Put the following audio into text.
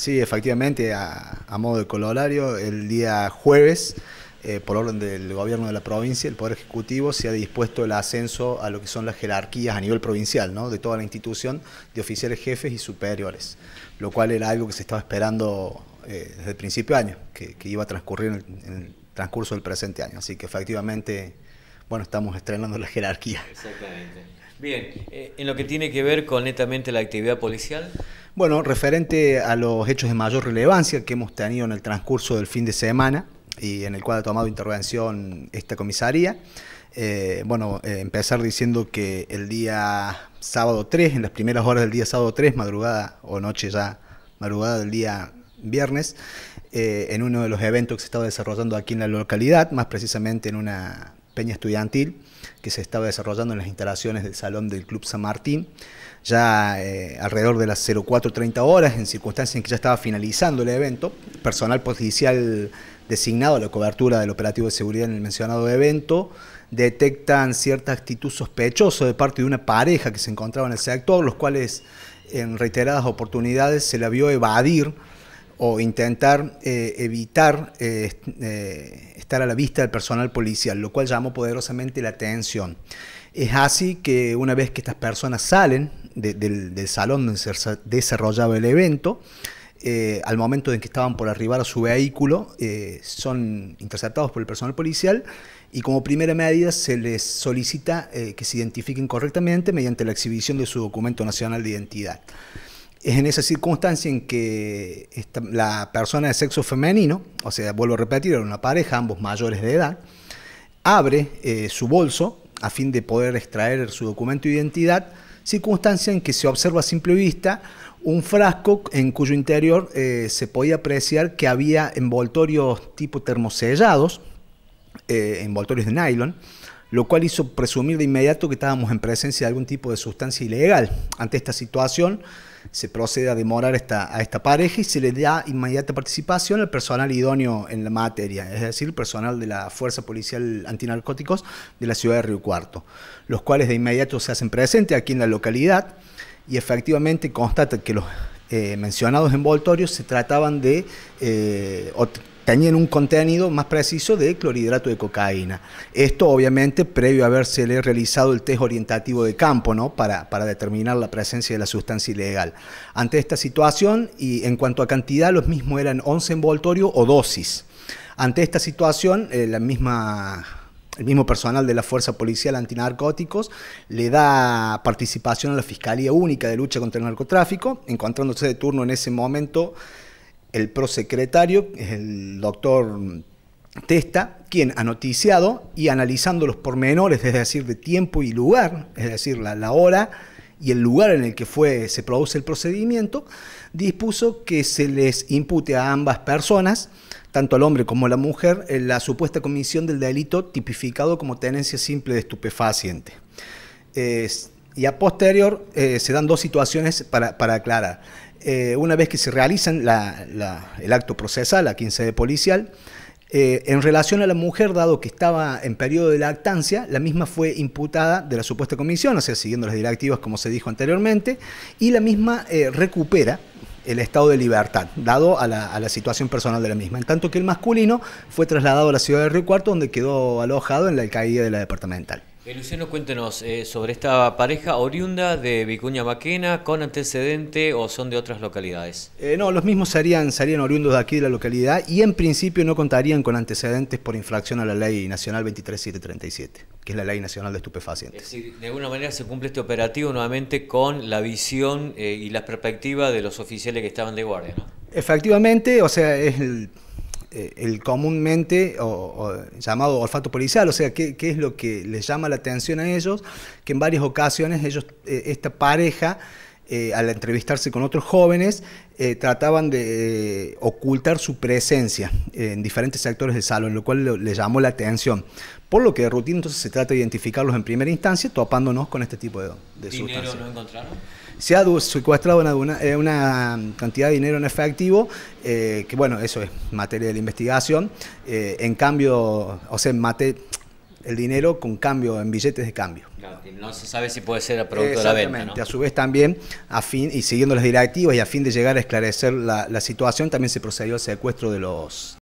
Sí, efectivamente, a, modo de colorario, el día jueves, eh, por orden del gobierno de la provincia, el Poder Ejecutivo, se ha dispuesto el ascenso a lo que son las jerarquías a nivel provincial, ¿no? de toda la institución, de oficiales jefes y superiores, lo cual era algo que se estaba esperando eh, desde el principio de año, que, iba a transcurrir en el, transcurso del presente año. Así que efectivamente, bueno, estamos estrenando la jerarquía. Exactamente. Bien, eh, en lo que tiene que ver con netamente la actividad policial. Bueno, referente a los hechos de mayor relevancia que hemos tenido en el transcurso del fin de semana y en el cual ha tomado intervención esta comisaría, eh, bueno, eh, empezar diciendo que el día sábado 3, en las primeras horas del día sábado 3, madrugada o noche ya, madrugada del día viernes, eh, en uno de los eventos que se estaba desarrollando aquí en la localidad, más precisamente en una Estudiantil, que se estaba desarrollando en las instalaciones del Salón del Club San Martín, ya eh, alrededor de las 04.30 horas, en circunstancias en que ya estaba finalizando el evento. Personal policial designado a la cobertura del operativo de seguridad en el mencionado evento, detectan cierta actitud sospechosa de parte de una pareja que se encontraba en el sector, los cuales en reiteradas oportunidades se la vio evadir o intentar eh, evitar eh, eh, estar a la vista del personal policial, lo cual llamó poderosamente la atención. Es así que una vez que estas personas salen del, salón donde se desarrollaba el evento, al momento en que estaban por arribar a su vehículo, son interceptados por el personal policial y como primera medida se les solicita que se identifiquen correctamente mediante la exhibición de su documento nacional de identidad es en esa circunstancia en que la persona de sexo femenino, o sea, vuelvo a repetir, era una pareja, ambos mayores de edad, abre eh, su bolso a fin de poder extraer su documento de identidad, circunstancia en que se observa a simple vista un frasco en cuyo interior eh, se podía apreciar que había envoltorios tipo termosellados, eh, envoltorios de nylon, lo cual hizo presumir de inmediato que estábamos en presencia de algún tipo de sustancia ilegal. Ante esta situación, se procede a demorar esta, a esta pareja y se le da inmediata participación al personal idóneo en la materia, es decir, personal de la Fuerza Policial Antinarcóticos de la ciudad de Río Cuarto, los cuales de inmediato se hacen presente aquí en la localidad y efectivamente constata que los eh, mencionados envoltorios se trataban de, eh, tenían un contenido más preciso de clorhidrato de cocaína. Esto obviamente previo a haberse realizado el test orientativo de campo ¿no? para, para determinar la presencia de la sustancia ilegal. Ante esta situación y en cuanto a cantidad, los mismos eran 11 envoltorios o dosis. Ante esta situación, eh, la misma el mismo personal de la Fuerza Policial Antinarcóticos le da participación a la Fiscalía Única de Lucha contra el Narcotráfico, encontrándose de turno en ese momento el prosecretario, el doctor Testa, quien ha noticiado y analizando los pormenores, es decir, de tiempo y lugar, es decir, la, la hora y el lugar en el que fue, se produce el procedimiento, dispuso que se les impute a ambas personas, tanto al hombre como a la mujer, eh, la supuesta comisión del delito tipificado como tenencia simple de estupefaciente. y a posterior eh, se dan dos situaciones para, para aclarar. Eh, una vez que se realizan el acto procesal la 15 de policial, eh, en relación a la mujer, dado que estaba en periodo de lactancia, la misma fue imputada de la supuesta comisión, o sea, siguiendo las directivas como se dijo anteriormente, y la misma eh, recupera el estado de libertad, dado a la, a la, situación personal de la misma. En tanto que el masculino fue trasladado a la ciudad de Río Cuarto, donde quedó alojado en la alcaldía de la departamental. Eh, Luciano, cuéntenos eh, sobre esta pareja oriunda de Vicuña Maquena, con antecedente o son de otras localidades. Eh, no, los mismos serían, oriundos de aquí de la localidad y en principio no contarían con antecedentes por infracción a la Ley Nacional 23737, que es la Ley Nacional de Estupefacientes. Es decir, de alguna manera se cumple este operativo nuevamente con la visión y la perspectiva de los oficiales que estaban de guardia, ¿no? Efectivamente, o sea, es el eh, el comúnmente o, llamado olfato policial, o sea, ¿qué, es lo que les llama la atención a ellos, que en varias ocasiones ellos, eh, esta pareja, eh, al entrevistarse con otros jóvenes, trataban de ocultar su presencia en diferentes sectores del salón, lo cual les llamó la atención. Por lo que de rutina entonces se trata de identificarlos en primera instancia, topándonos con este tipo de, de ¿Dinero no encontraron? se ha secuestrado una, cantidad de dinero en efectivo, eh, que bueno, eso es materia de la investigación, eh, en cambio, o sea, mate, el dinero con cambio, en billetes de cambio. no se sabe si puede ser producto de la venta. Exactamente, a su vez también, a fin, y siguiendo las directivas y a fin de llegar a esclarecer la situación, también se procedió al secuestro de los